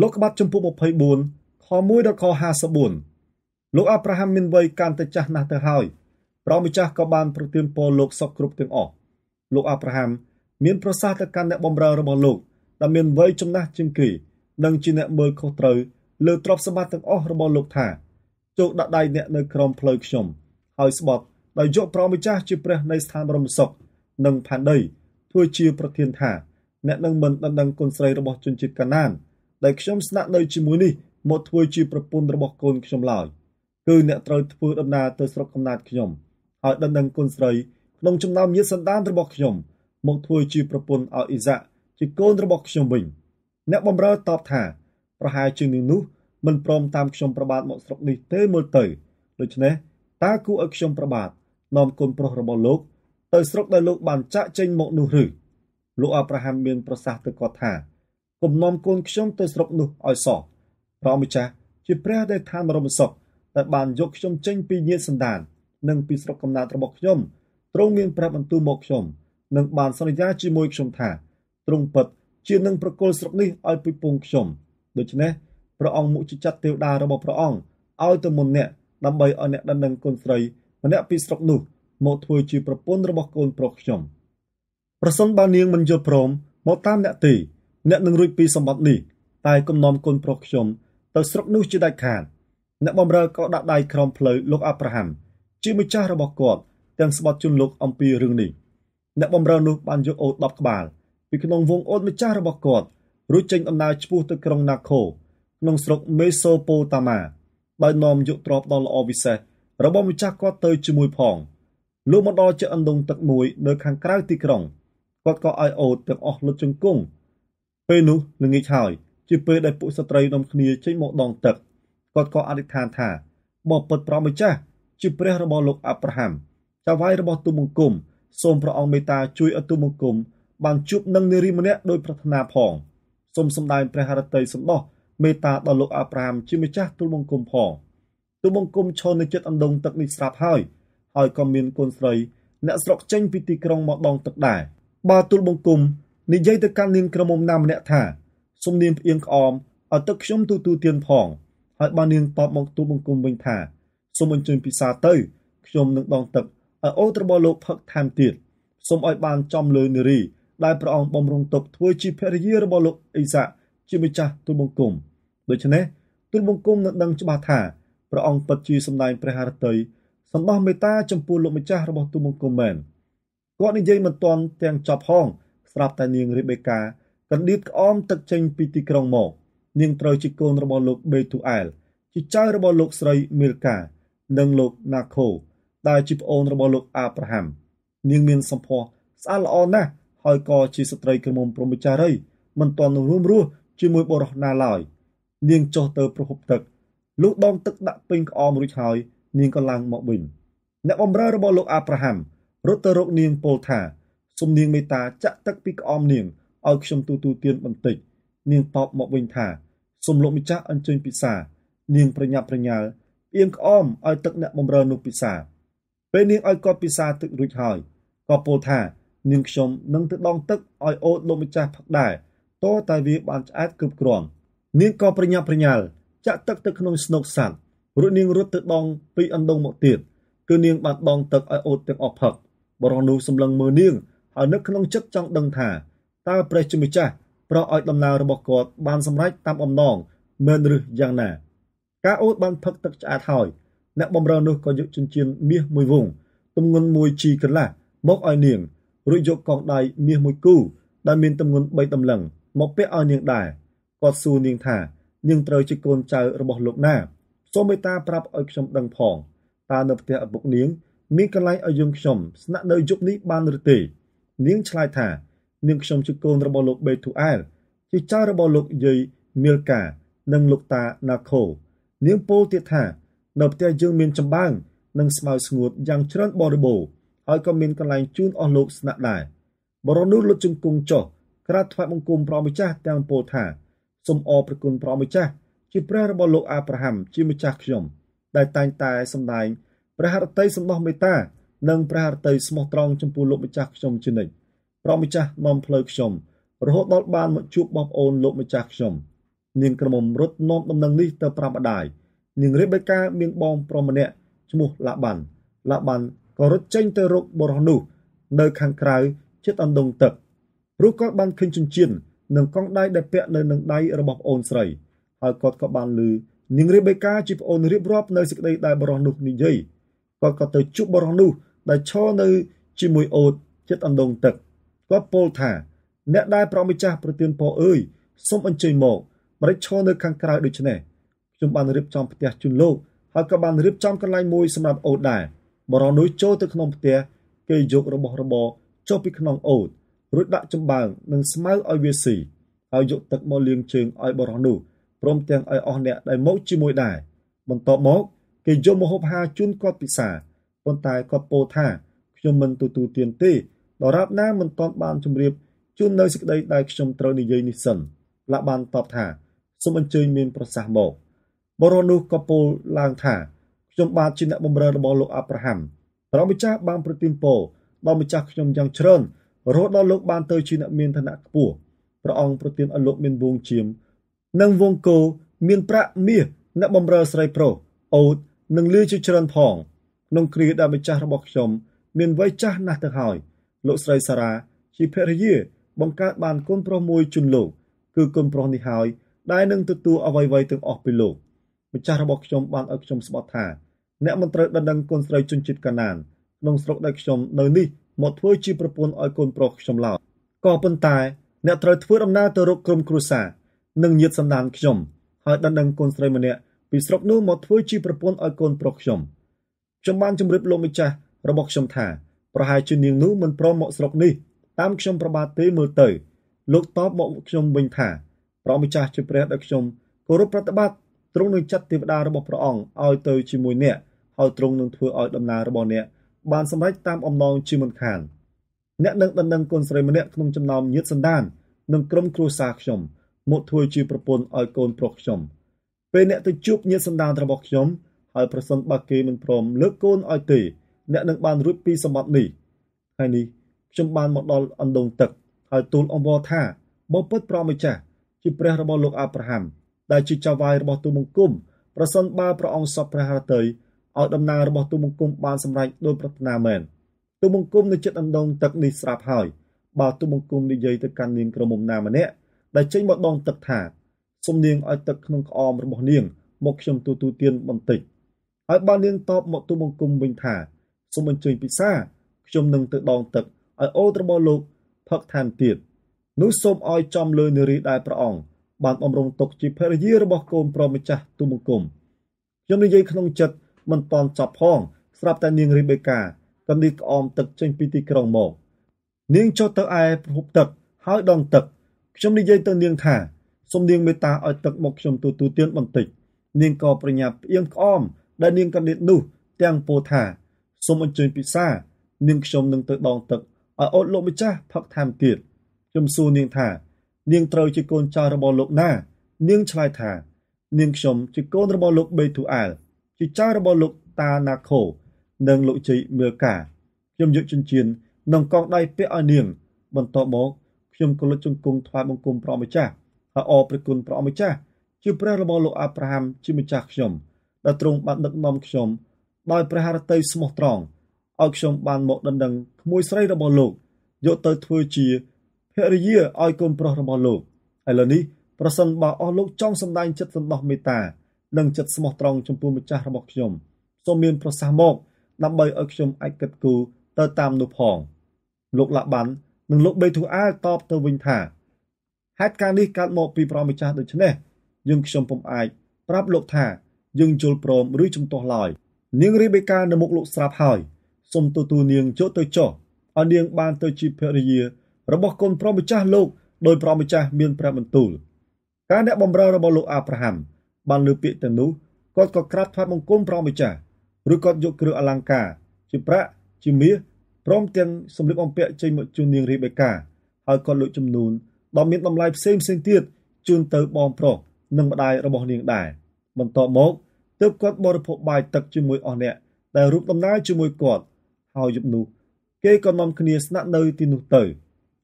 លោកក្បាត់ចំពោះ24ខ1ដល់ខ54លោកអាប់រ៉ាហាំមានវ័យកាន់តែចាស់ណាស់ទៅហើយព្រះម្ចាស់ក៏បានប្រទានពរលោកសុខគ្រប់ទាំងអស់លោកអាប់រ៉ាហាំមានប្រសាសន៍ទៅកាន់អ្នកបម្រើរបស់លោកដែលមានវ័យចំណាស់ជាងគេនិងជាអ្នកមើលខុសត្រូវលើទ្រព្យសម្បត្តិទាំងអស់របស់លោកថាជោគដាក់ដៃអ្នកនៅក្រោមផ្លូវខ្ញុំហើយស្បត់ដោយយកព្រះម្ចាស់ជាព្រះនៃស្ថានបរមសុខនិងផែនដីធ្វើជាប្រធានថាអ្នកនឹងមិនដណ្ដឹងគុណស្រីរបស់ជនជាតិកាណានដែលខ្ញុំស្នាក់នៅជាមួយនេះមកធ្វើជាប្រពន្ធរបស់កូនខ្ញុំឡើយគឺអ្នកត្រូវធ្វើដំណើរទៅស្រុកកំណើតខ្ញុំឲ្យដណ្ដឹងកូនស្រីក្នុងចំណោមញាតិសន្តានរបស់ខ្ញុំមកធ្វើជាប្រពន្ធឲ្យអ៊ីសាក់ជាកូនរបស់ខ្ញុំវិញអ្នកបំរើតបថាប្រហែលជានឹងនោះមិនព្រម តាមខ្ញុំប្របាទមកស្រុកនេះទេមើលទៅដូច្នេះតើគួរឲ្យខ្ញុំប្របាទនាំកូនប្រុសរបស់លោក ទៅ ស្រុកដែលលោកបានចាក់ចេញមកនោះឬលោកអាប់រ៉ាហាំមានប្រសាសន៍ទៅគាត់ថាគំនុំកូនខ្ញុំទៅស្រុកនោះឲ្យសោះព្រះម្ចាស់ជាព្រះដែលឋានបរមសុខដែលបានយកខ្ញុំចេញពីញាតសន្តាននិងពីស្រុកកំណើតរបស់ខ្ញុំទ្រង់មានប្រាប់បន្ទូលមកខ្ញុំនិងបានសន្យាជាមួយខ្ញុំថាទ្រង់ពិត ជានឹងប្រគល់ស្រុកនេះឲ្យពីពងខ្ញុំដូច្នេះព្រះអង្គមុខជាចាត់ទេវតារបស់ព្រះអង្គឲ្យទៅមុនអ្នកដើម្បីឲ្យអ្នកដំណឹងកូនស្រីម្នាក់ពីស្រុកនោះមកធ្វើជាប្រពន្ធរបស់កូនប្រុសខ្ញុំប្រសិនបើនាងមិនយល់ព្រមមកតាមអ្នកទីអ្នកនឹងរួចពីសម្បត្តិនេះ តែគំនាំគុណប្រុសខ្ញុំទៅស្រុកនោះជាដាច់ខាតអ្នកបំរើក៏ដាក់ដៃក្រោមផ្លូវលោកអាប់រ៉ាហាំជាម្ចាស់របស់គាត់ទាំងស្បត់ជន់លោកអំពីរឿងនេះអ្នកបំរើនោះបានយកអូស10ក្បាលពីក្នុងវងអូសម្ចាស់របស់គាត់រួចចេញដំណើរឆ្ពោះទៅក្រុងណាខូក្នុងស្រុកមេសូប៉ូតាម៉ាដោយនាំយកទ្រព្យដ៏ល្អវិសេសរបស់ម្ចាស់គាត់ទៅជាមួយផង លោកមកដល់ជាអណ្ដងទឹកមួយនៅខាងក្រៅទីក្រុងគាត់ក៏ឲ្យអូតទាំងអស់លុតជង្គង់ពេលនោះល្ងាចហើយជាពេលដែលពួកស្ត្រីនំគ្នាចេញមកដងទឹកគាត់ក៏អធិដ្ឋានថាបងពុតប្រម្ចាស់ជាព្រះរបស់លោកអាប់រ៉ាហាំចាវាយរបស់ទូមង្គមសូមព្រះអង្គមេត្តា ជួយឲ្យទូមង្គមបានជួបនឹងនារីម្នាក់ដោយប្រាថ្នាផងសូមសម្ដែងព្រះハរតីសម្ដោះមេត្តាដល់លោកអាប់រ៉ាហាំជាម្ចាស់ទូលបង្គំផងទូលបង្គំឈរនៅចិត្តអណ្ដូងទឹកនេះស្រាប់ហើយហើយក៏មានកូនស្រី អ្នកស្រុកចេញពីទីក្រុងមកដងទឹកដែរបើទូលបង្គំនិយាយទៅកាន់នាងក្រមុំណាម្នាក់ថាសុំនាងផ្អៀងក្អមឲ្យទឹកខ្ញុំទូទូទៀនផង ហើយបាននាងតបមកទូបង្គំវិញថាសូមអញ្ជើញពិសាទៅ ខ្ញុំនឹងដងទឹកឲ្យអូនរបស់លោកផឹកថែមទៀតសូមឲ្យបានចំលើនារីដែលព្រះអង្គបំរុងទុកធ្វើជាភរិយារបស់លោកអ៊ីសាជាម្ចាស់ទូលបង្គំដូច្នេះទូលបង្គំនឹងដឹងច្បាស់ថាព្រះអង្គពិតជាសម្ដែងព្រះハរតីសម្ដោះមេត្តាចំពោះលោកម្ចាស់របស់ទូលបង្គំមែនគាត់និយាយមិនទាន់ទាំងចប់ហងស្រាប់តែនាងរីបេកាកណ្ដៀបក្អមទឹកចេញពីទីក្រុងមកនាងត្រូវជាកូនរបស់លោកបេទូអែលជាចៅរបស់លោកស្រីមីលកានិងលោកណាខូដែលជាប្អូនរបស់លោកអាប់រ៉ាហាំនាងមានសម្ផស្សស្អាតល្អណាស់ហើយក៏ជាស្ត្រីក្រមុំព្រមចារីមិនទាន់រួមរស់ជាមួយបុរសណាឡើយនាងចុះទៅប្រហុបទឹកលុះដងទឹកដាក់ពេញក្អមរួចហើយនាងក៏ឡើងមកវិញអ្នកបម្រើរបស់លោកអាប់រ៉ាហាំរត់ទៅរកនាងពោលថាសុំនាងមេតាចាក់ទឹកពីក្អមនាងឲ្យខ្ញុំទូទូទានបន្តិច នាងតបមកវិញថាសុំលោកម្ចាស់អញ្ជើញពិសា នាងប្រញាប់ប្រញាល់អៀងក្អមឲ្យទឹកអ្នកបំរើនោះពិសាពេលនាងឲ្យគាត់ពិសាទឹករួចហើយក៏ពោលថានាងខ្ញុំនឹងទៅដងទឹកឲ្យអូតលោកម្ចាស់ផឹកដែរតើតែវាបានឆ្អែតគ្រប់គ្រាន់នាងក៏ប្រញាប់ប្រញាល់ចាក់ទឹកទៅក្នុងស្នូកសាំងរួចនាងរត់ទៅដងពីអណ្ដងមកទៀតគឺនាងបានដងទឹកឲ្យអូតទាំងអស់ផឹកបរោះនោះសម្លឹងមើលនាងឲ្យនឹកក្នុងចិត្តចង់ដឹងថាតើព្រះជាម្ចាស់ប្រោសឲ្យដំណើររបស់គាត់បានសម្រេចតាមបំណងមែនឬយ៉ាងណាការអូតបានផឹកទឹកឆ្អាតហើយអ្នកបំរើនោះក៏យកចិញ្ចៀនមាសមួយវងទម្ងន់មួយជីកន្លះមកឲ្យនាងរួចយកកងដៃមាសមួយគូ ដែលមានទម្ងន់3តម្លឹង មកពាក់ឲ្យនាងដែរគាត់សួរនាងថានាងត្រូវជាកូនចៅរបស់លោកណាសូមមេត្តាប្រាប់ឲ្យខ្ញុំដឹងផងតើនៅផ្ទះឪពុកនាង មានកន្លែងឲ្យយើងខ្ញុំស្នាក់នៅយប់នេះបានឬទេនាងឆ្លើយថានាងខ្ញុំជាកូនរបស់លោកបេធូអែលជាចៅរបស់លោកយាយមីលកា និងលោកតាណាខូនាងពោលទៀតថានៅផ្ទះយើងមានចម្បាំងនិងស្មៅស្ងួតយ៉ាងច្រើនបរិបូរហើយក៏មានកន្លែងជូនអស់លោកស្នាក់ដែរបរិនោះលុតជង្គង់ចុះក្រាបថ្វាយបង្គំព្រះម្ចាស់ទាំងពោលថាសូមអរព្រគុណព្រះម្ចាស់ជាព្រះរបស់លោកអាប់រ៉ាហាំជាម្ចាស់ខ្ញុំ ដែលតែងតែសម្ដែងព្រះហឫទ័យសម្ដោះមេត្តានិងព្រះរតីស្មោះត្រង់ចំពោះលោកម្ចាស់ខ្ញុំជានិច្ចព្រះម្ចាស់នាំផ្លូវខ្ញុំរហូតដល់បានមកជួបបងប្អូនលោកម្ចាស់ខ្ញុំនាងក្រមុំរត់នាំដំណឹងនេះទៅប្រាប់ម្ដាយនាងរេបេកាមានបង ប្រុសម្នាក់ឈ្មោះឡាបានឡាបានក៏រត់ចេញទៅរកបុរសនោះនៅខាងក្រៅជិតអណ្ដងទឹកព្រោះគាត់បានឃើញចិញ្ចៀននិងកងដៃដែលពាក់នៅនឹងដៃរបស់ប្អូនស្រីហើយគាត់ក៏បានឮនាងរេបេកាជាប្អូនរៀបរាប់នៅសេចក្តីដែលបុរសនោះនិយាយគាត់ក៏ទៅជួបបុរសនោះដែលឈរនៅជាមួយអូតចិត្តអណ្ដូងទឹកគាត់ពោលថា អ្នកដែលប្រមិចាស់ប្រទានពរអើយសូមអញ្ជើញមកម្រេចឈរនៅ ខាងក្រៅដូចនេះខ្ញុំបានរៀបចំផ្ទះជូនលោកហើយក៏បានរៀបចំកន្លែងមួយសម្រាប់អូតដែរបរិនោះចូលទៅក្នុងផ្ទះគេយករបស់របរចុះពីក្នុងអូតរួចដាក់ចំបើងនិងស្មៅឲ្យវាស៊ីហើយយកទឹកមកលាងជើងឲ្យបរិះនោះព្រមទាំងឲ្យអស់អ្នកដែលមកជាមួយដែរបន្ទាប់មក គេយកមហូបហាជូនគាត់ពិសាប៉ុន្តែគាត់ពោលថាខ្ញុំមិនទទួលទានទេដរាបណាមិនទាន់បានជម្រាបជូននៅសេចក្តីដែលខ្ញុំត្រូវនិយាយនេះសិនឡាបានតបថាសូមអញ្ជើញមានប្រសាសន៍មកបរោះនោះក៏ពោលឡើងថាខ្ញុំបាទជាអ្នកបម្រើរបស់លោកអាប់រ៉ាហាំព្រះម្ចាស់បានប្រទានពរដល់ម្ចាស់ខ្ញុំយ៉ាងច្រើនរហូតដល់លោកបានទៅជាអ្នកមានឋានៈខ្ពស់ព្រះអង្គប្រទានឲ្យលោកមានវងជៀមនិងវងគោមានប្រាក់មាសអ្នកបម្រើស្រីប្រុសអូតនិងលឿជាច្រើនផងក្នុងគ្រាដែលម្ចាស់របស់ខ្ញុំ មានវ័យចាស់ណាស់ទៅហើយ លោកស្រីសារ៉ាជាភរិយា បង្កើតបានកូនប្រុសមួយជូនលោកគឺកូនប្រុសនេះហើយ ដែលនឹងទទួលអ្វីៗទាំងអស់ពីលោកម្ចាស់របស់ខ្ញុំបានឲ្យខ្ញុំស្បត់ថាអ្នកមិនត្រូវដណ្ដឹងកូនស្រីជនជាតិកាណានក្នុងស្រុកដែលខ្ញុំនៅនេះមកធ្វើជាប្រពន្ធឲ្យកូនប្រុសខ្ញុំឡើយក៏ប៉ុន្តែអ្នកត្រូវធ្វើដំណើរទៅរកក្រុមគ្រួសារនិងញាតិសន្តានខ្ញុំ ហើយដណ្ដឹងកូនស្រីម្នាក់ពីស្រុកនោះមកធ្វើជាប្រពន្ធឲ្យកូនប្រុសខ្ញុំ។ខ្ញុំបានជម្រាបលោកម្ចាស់របស់ខ្ញុំថាប្រហែលជានាងនោះមិនព្រមមកស្រុកនេះតាមខ្ញុំប្របាទទេមើលទៅលោកតបមកខ្ញុំវិញថាព្រះម្ចាស់ជាព្រះដែលខ្ញុំគោរពប្រតិបត្តិទ្រង់នឹងចាត់ទេវតារបស់ព្រះអង្គឲ្យទៅជាមួយអ្នកហើយទ្រង់នឹងធ្វើឲ្យដំណើររបស់អ្នក បានសម្រេចតាមអំណងជាមិនខានអ្នកនឹងដណ្ដឹងកូនស្រីម្នាក់ក្នុងចំណោមញាតិសន្តាននិងក្រុមគ្រួសារខ្ញុំមកធ្វើជាប្រពន្ធឲ្យកូនប្រុសខ្ញុំពេលអ្នកទៅជួបញាតិសន្តានរបស់ខ្ញុំហើយប្រសិនបើគេមិនព្រមលើកកូនឲ្យទេអ្នកនឹងបានរួចពីសម្បត្តិនេះថ្ងៃនេះខ្ញុំបានមកដល់អណ្ដូងទឹក ហើយទូលអង្វរថាបើពិតប្រម្ចាស់ជាព្រះរបស់លោកអាប់រ៉ាហាំដែលជាចៅហ្វាយរបស់ទូបង្គំប្រសិនបើព្រះអង្គសពព្រះរតីឲ្យដំណើររបស់ទូបង្គំបានសម្រេចដោយប្រាថ្នាមែនទូបង្គំនៅចិត្តអណ្ដូងទឹកនេះស្រាប់ហើយបើទូបង្គំនិយាយទៅកាន់នាងក្រមុំណាម្នាក់ដែលចេញមកដងទឹកថាសំនាងឲ្យទឹកក្នុងក្អមរបស់នាងមកខ្ញុំទូទូទានបន្តិចហើយបើនាង តបមកទូបង្គំវិញថាសូមអញ្ជើញពិសាខ្ញុំនឹងទៅដងទឹកឲ្យអូនរបស់លោកផឹកឋានទៀតនោះសូមឲ្យចំលើនារីដែលព្រះអង្គបានបំរុងទុក ជាភរិយារបស់កូនប្រុសម្ចាស់ទូបង្គំខ្ញុំនិយាយក្នុងចិត្តមិនតន់ចប់ផងស្រាប់តែនាងរីបេកាកំដិតក្អមទឹកចេញពីទីក្រុងមក នាងចុះទៅឯប្រភពទឹក ហើយដងទឹកខ្ញុំនិយាយទៅនាងថាសូមនាងមេត្តាឲ្យទឹក មកខ្ញុំទូទូទាន បន្តិចនាងក៏ប្រញាប់ផ្អៀងក្អមដែលនាងកណ្ឌិតនោះទាំងពោលថាសូមអញ្ជើញពិសានាងខ្ញុំនឹងទៅដងទឹកឲ្យអូនលោកម្ចាស់ផឹកតាមទៀតខ្ញុំសួរនាងថានាងត្រូវជាកូនចៅរបស់លោកណា នាងឆ្លើយថានាងខ្ញុំ ជាកូនរបស់លោកបេធូអាលជាចៅរបស់លោកតាណាខូនិងលោកជ័យមឺកាខ្ញុំយកចិញ្ចៀននិងកងដៃពាក់ឲ្យនាង បន្តមកខ្ញុំក៏លុតជង្គង់ថ្វាយបង្គំព្រះម្ចាស់ហើយអរព្រះគុណព្រះម្ចាស់ជាព្រះរបស់លោកអាប់រ៉ាហាំជាម្ចាស់ខ្ញុំដែលទ្រង់បានដឹកនាំខ្ញុំដោយព្រះハរតីស្មោះត្រង់ឲ្យខ្ញុំបានមកដណ្ដឹងក្មួយស្រីរបស់លោកយកទៅធ្វើជាភរិយាឲ្យកូនប្រុសរបស់លោកឥឡូវនេះប្រសិនបើអស់លោកចង់សម្ដែងចិត្តសន្តោសមេត្តានិងចិត្តស្មោះត្រង់ចំពោះម្ចាស់របស់ខ្ញុំ សូមមានប្រសាសន៍មកដើម្បីឲ្យខ្ញុំអាចកិត្តគូទៅតាមនោះផង លោកឡាបាននិងលោកបេទូអាលតបទៅវិញថាហេតុការណ៍នេះកើតមកពីព្រះម្ចាស់ដូច្នេះយើងខ្ញុំពុំអាចប្រាប់លោកថាយើងជល់ព្រមឬជំទាស់ឡើយនាងរីបេកានៅមុខលោកស្រាប់ហើយសូមទទួលនាងចូលទៅចុះឲ្យនាងបានទៅជាភរិយា របស់កូនប្រុសម្ចាស់លោក ដោយប្រុសម្ចាស់មានព្រះបន្ទូល ការអ្នកបម្រើរបស់លោកអាប់រ៉ាហាំបានលើពាក្យទៅនោះគាត់ក៏ក្រាបថ្វាយបង្គំប្រុសម្ចាស់ឬគាត់យកគ្រឿងអលង្ការ ជាប្រាក់ជាមាសព្រមទាំងសម្លៀកបំពាក់ចេញមកជូននាងរីបេកា ហើយគាត់លើកចំនួនដ៏មានតម្លៃផ្សេងផ្សេងទៀតជូនទៅបងប្រុសនិងម្ដាយរបស់នាងដែរ។បន្ទាប់មកទើបគាត់បរិភោគបាយទឹកជាមួយអស់អ្នកដែលរួមដំណើរជាមួយគាត់ហើយយប់នោះគេក៏នាំគ្នាស្នាក់នៅទីនោះទៅ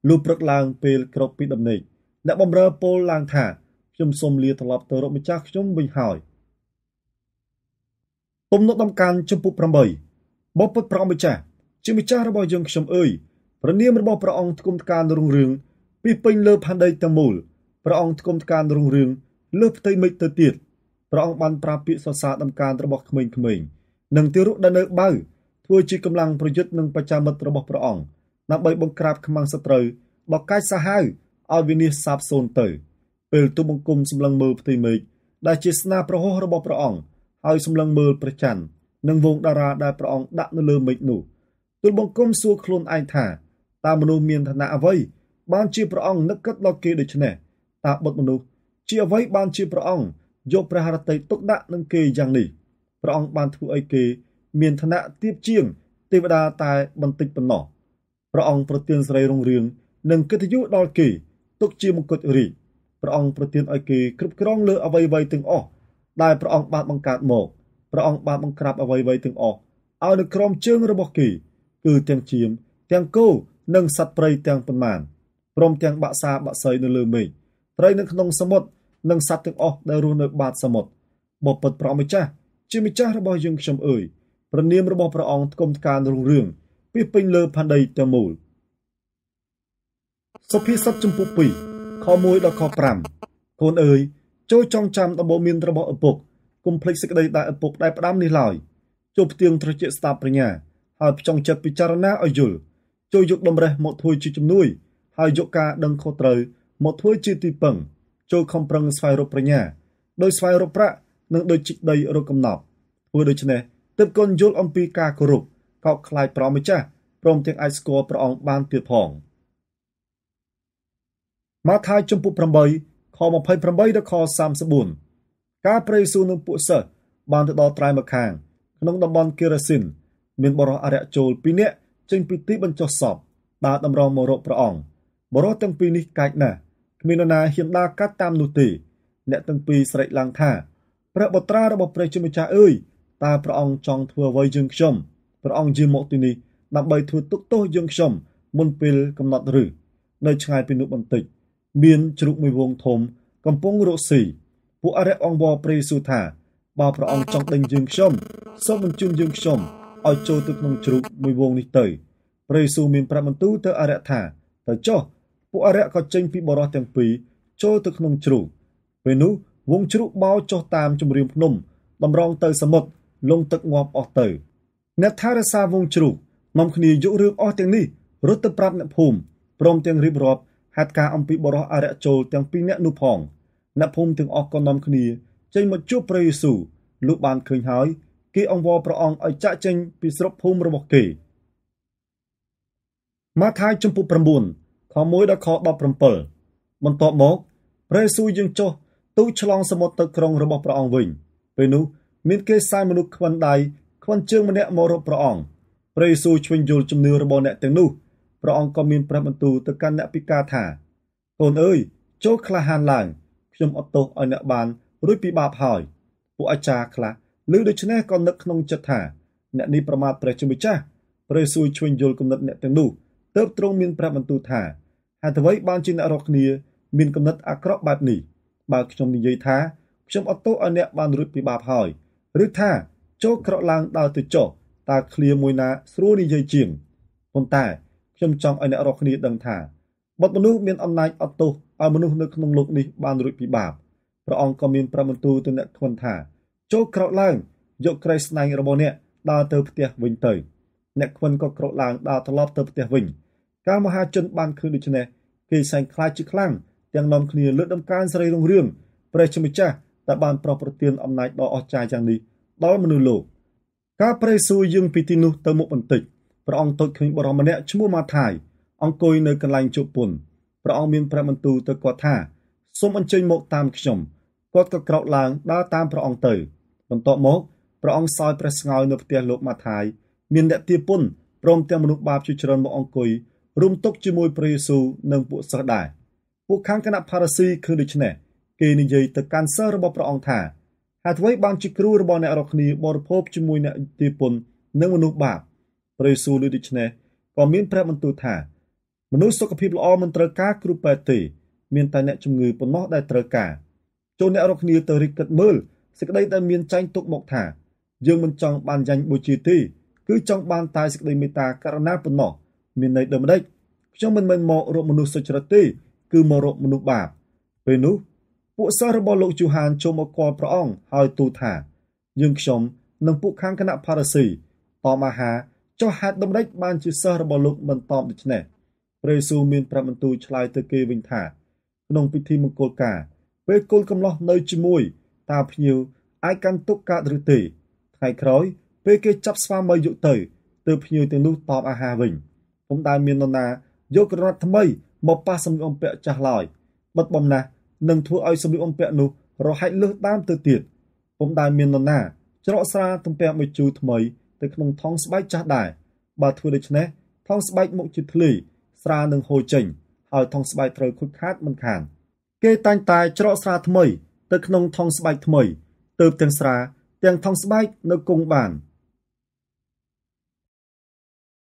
លុះព្រឹកឡើងពេលគ្រប់ពីដំណេកអ្នកបំរើពលឡើងថាខ្ញុំសូមលាត្រឡប់ទៅរកម្ចាស់ខ្ញុំវិញហើយទំនុកដំកានចំពុះ8បពុតប្រអម្ចាស់ជាម្ចាស់របស់យើងខ្ញុំអើយព្រះនាមរបស់ព្រះអង្គគុំការរុងរឿងពីពេញលើផែនដីទាំងមូលព្រះអង្គគុំការរុងរឿងលើផ្ទៃមេឃទៅទៀតព្រះអង្គបានប្រាប់ពាក្យសរសើរដំការរបស់ក្មេងៗនិងទារកដែលនៅបៅធ្វើជាកម្លាំងប្រយុទ្ធនឹងប្រចាំមិត្តរបស់ព្រះអង្គដើម្បីបង្ក្រាបខ្មាំងសត្រូវដល់កាចសាហាវឲ្យវិនាសសាបសូន្យទៅពេលទូបង្គំសម្លឹងមើលផ្ទៃមេឃដែលជាស្នាប្រហោះរបស់ព្រះអង្គហើយសម្លឹងមើលព្រះច័ន្ទនិងវងតារាដែលព្រះអង្គដាក់នៅលើមេឃនោះទូលបង្គំសួរខ្លួនឯងថាតើមនុស្សមានឋានៈអ្វីបានជាព្រះអង្គនឹកគិតដល់គេដូច្នេះតើបុត្រមនុស្សជាអ្វីបានជាព្រះអង្គយកព្រះハរតីទុកដាក់នឹងគេយ៉ាងនេះព្រះអង្គបានធ្វើឲ្យគេ មានឋានៈទាបជាងទេវតាតែបន្តិចប៉ុណ្ណោះព្រះអង្គប្រទានសេរីរុងរឿងនិងកិត្តិយសដល់គេ ទុកជាមង្គលរាជព្រះអង្គប្រទានឲ្យគេគ្រប់គ្រងលើអ្វីៗទាំងអស់ដែលព្រះអង្គបានបង្កើតមកព្រះអង្គបានបង្ក្រាបអ្វីៗទាំងអស់ឲ្យនៅក្រោមជើងរបស់គេ គឺទាំងជាមទាំងគោនិងសត្វព្រៃទាំងប៉ុន្មានព្រមទាំងបាក់សាបាក់សីនៅលើមេឃត្រីនៅក្នុងសមុទ្រនិងសត្វទាំងអស់ដែលរស់នៅបាតសមុទ្របបពុតព្រះម្ចាស់ជាម្ចាស់របស់យើងខ្ញុំអើយព្រះនាមរបស់ព្រះអង្គថ្កុំថ្កានរុងរឿងពីពេញលើផែនដីទាំងមូលសុភាសិតចំពោះ2ខ1ដល់ខ5កូនអើយចូលចងចាំដំបូន្មានរបស់ឪពុកកុំភ្លេចសេចក្តីដែលឪពុកដែលផ្ដាំនេះឡើយចូលផ្ទៀងត្រជាស្ដាប់ប្រញ្ញាហើយផ្ចង់ចិត្តពិចារណាឲ្យយល់ចូលយកដំរេះមកធ្វើជាជំនួយ ហើយយកការដឹងខុសត្រូវមកធ្វើជាទីពឹងចូលខំប្រឹងស្វែងរកប្រាជ្ញាដោយស្វែងរកប្រាក់និងដោយជីកដីរកកំណប់ធ្វើដូច្នេះទើបកូនយល់អំពីការគោរពកោតខ្លាចប្រអម្ចាស់ព្រមទាំងអាចស្គាល់ព្រះអង្គបានទៀតផងម៉ាថាយចំពុ8ខ28ដល់ខ34ការប្រេស៊ូនឹងពួកសិស្សបានទៅដល់ត្រែម្ខាងក្នុងតំបន់គេរ៉ាស៊ីនមានបរិះអរិយចូល2នាក់ចេញពីទីបញ្ចុះសពដើរតម្រង់មករកព្រះអង្គបរិះទាំងពីរនេះកាចណាស់គ្មាននរណាហ៊ានដើរកាត់តាមនោះទេ អ្នកទាំងពីរស្រែកឡើងថាព្រះបុត្រារបស់ព្រះជាម្ចាស់អើយតើព្រះអង្គចង់ធ្វើអ្វីយើងខ្ញុំព្រះអង្គយាងមកទីនេះដើម្បីធ្វើទុកទោសយើងខ្ញុំមុនពេលកំណត់ឬនៅឆ្ងាយពីនោះបន្តិចមានជ្រូកមួយវងធំកំពុងរកស៊ីពួកអរិយអង្គវព្រះយេស៊ូវថាបើព្រះអង្គចង់ដេញយើងខ្ញុំសូមបញ្ជូនយើងខ្ញុំឲ្យចូលទៅក្នុងជ្រូកមួយវងនេះទៅព្រះយេស៊ូវមានប្រាប់បន្ទូលទៅអរិយថាទៅចុះពួកអរិយក៏ចេញពីបរោះទាំងពីរចូលទៅក្នុងជ្រោកពេលនោះវងជ្រូកបោចុះតាមជំរាមភ្នំតម្រង់ទៅសមុទ្រលងទឹកងាប់អស់ទៅអ្នកថារសាវង ជ្រូកនាំគ្នាយករឿងអស់ទាំងនេះរត់ទៅប្រាប់អ្នកភូមិព្រមទាំងរៀបរាប់ហេតុការអំពីបរោះអរិយចូលទាំងពីរអ្នកនោះផងអ្នកភូមិទាំងអស់ក៏នាំគ្នា ចេញមកជួបព្រះយេស៊ូវលុះបានឃើញហើយគេអង្វរព្រះអង្គឲ្យចាក់ចេញពីស្រុកភូមិរបស់គេម៉ាថាយចំពុ9ខ1ដល់ខ17បន្ទាប់មកព្រះយេស៊ូវយើងចុះទូឆ្លងសមុទ្រទៅក្រុងរបស់ព្រះអង្គវិញ ពេលនោះមានគេសាយមនុស្សខ្វិនដៃខ្វិនជើងម្នាក់មករកព្រះអង្គព្រះយេស៊ូវឆ្វេងយល់ជំនឿរបស់អ្នកទាំងនោះព្រះអង្គក៏មានព្រះបន្ទូលទៅកាន់អ្នកពិការថាកូនអើយចូលក្លាហានឡើង ខ្ញុំអត់ទោសឲ្យអ្នកបានរួចពីបាបហើយពួកអាចារ្យខ្លះឮដូច្នេះក៏នឹកក្នុងចិត្តថាអ្នកនេះប្រមាថព្រះជាម្ចាស់ព្រះយេស៊ូវឆ្វេងយល់គំនិតអ្នកទាំងនោះទើបទ្រង់មានប្រាប់បន្ទូលថាហេតុអ្វីបានជាអ្នករកគ្នា មានគំនិតអាក្រក់បែបនេះបើខ្ញុំនិយាយថាខ្ញុំអត់ទោសឲ្យអ្នកបានរួចពីបាបហើយឬថាចូលក្រក់ឡើងដល់ទៅចុះតើឃ្លាមួយណាស្រួលនិយាយជាងប៉ុន្តែខ្ញុំចង់ឲ្យអ្នករកគ្នាដឹងថាបុតមនុស្សមានអំណាចអត់ទោសឲ្យមនុស្សនៅក្នុងលោកនេះបានរួចពីបាបព្រះអង្គក៏មានប្របន្ទូលទៅអ្នកខ្វិនថា ចូលក្រោកឡើងយកក្រៃស្នែងរបស់អ្នកដើរទៅផ្ទះវិញទៅអ្នកខ្វិនក៏ក្រោកឡើងដើរត្រឡប់ទៅផ្ទះវិញកាលមហាជនបានឃើញដូច្នេះគេសែងខ្លាចជាខ្លាំងទាំងនាំគ្នាលើកដំកើងសេរីរុងរឿងព្រះជាម្ចាស់តែបាន ប្រោសប្រទានអំណាចដ៏អស្ចារ្យយ៉ាងនេះដល់មនុស្សលោកកាលព្រះយេស៊ូវយាងពីទីនោះទៅមុខបន្តិចព្រះអង្គទតឃើញបរិមម្នាក់ឈ្មោះម៉ាថាយអង្គុយនៅកន្លែងជប់ពុនព្រះអង្គមានព្រះបន្ទូលទៅគាត់ថាសូមអញ្ជើញមក តាមខ្ញុំគាត់ក៏ក្រោកឡើងដើរតាមព្រះអង្គទៅបន្ទាប់មកព្រះអង្គសោយព្រះស្ងោយនៅផ្ទះលោកម៉ាថាយមានអ្នកទាពុនព្រមទាំងមនុស្សបាបជាច្រើនមកអង្គុយរួមទុកជាមួយព្រះយេស៊ូវនិងពួកសិស្សដែរពួកខាងគណៈផារ៉ាស៊ីគឺដូច្នេះគេនិយាយទៅកាន់សិស្សរបស់ព្រះអង្គថាហេតុអ្វីបានជាគ្រូរបស់អ្នករាល់គ្នាបរិភោគជាមួយអ្នកទាពុននិងមនុស្សបាបព្រះយេស៊ូវលើដូច្នេះក៏មានប្រាប់បន្ទូលថាមនុស្សសុខភាពល្អមិនត្រូវការគ្រូពេទ្យទេមានតែអ្នកជំងឺប៉ុណ្ណោះដែលត្រូវការចូលអ្នករាល់គ្នាទៅរិះគិតមើលសេចក្តីដែលមានចែងទុកមកថាយើងមិនចង់បានយ៉ាញ់បូជាទេគឺចង់បានតែសេចក្តីមេត្តាករណាប៉ុណ្ណោះមានន័យដូចម្ដេចខ្ញុំមិនមែនមករកមនុស្សសុចរិតទេគឺមករកមនុស្សបាបពេលនោះ ពួកសិស្សរបស់លោកយូហានចូលមកគាល់ព្រះអង្គហើយទូលថា យើងខ្ញុំ និងពួកខាងគណៈផារ៉ាស៊ីតមអាហាចុះហេតុដូចម្ដេចបានជាសិស្សរបស់លោកមិនតបដូច្នេះព្រះយេស៊ូវមានប្រាប់បន្ទូលឆ្លើយទៅគេវិញថាក្នុងពិធីមង្គលការ ពេលកូនកំលោះនៅជាមួយ តាភ្ញៀវអាចកាន់ទុកកើតឬទេថ្ងៃក្រោយ ពេលគេចាប់ស្វាមីយកទៅទើបភ្ញៀវទាំងនោះតបអាហារវិញពុំដែលមាននរណាយកក្រណាត់ថ្មីមកប៉ះសម្លៀកបំពាក់ចាស់ឡើយបិទបំណាស់នឹងធ្វើឲ្យសម្លៀកបំពាក់នោះរហែកលើសដើមទៅទៀតពុំដែលមាននរណាច្រកស្រាទំពាំងមួយជូរថ្មីទៅក្នុងថងស្បែកចាស់ដែរបើធ្វើដូច្នេះថងស្បែកមុខជា ធ្លីស្រានឹងហូរចេញហើយថងស្បែកត្រូវខូចខាតមិនខាន គេតែងតែច្រកស្រាថ្មីទៅក្នុងថងស្បែកថ្មីទើបទាំងស្រា ទាំងថងស្បែកនៅគង់បាន។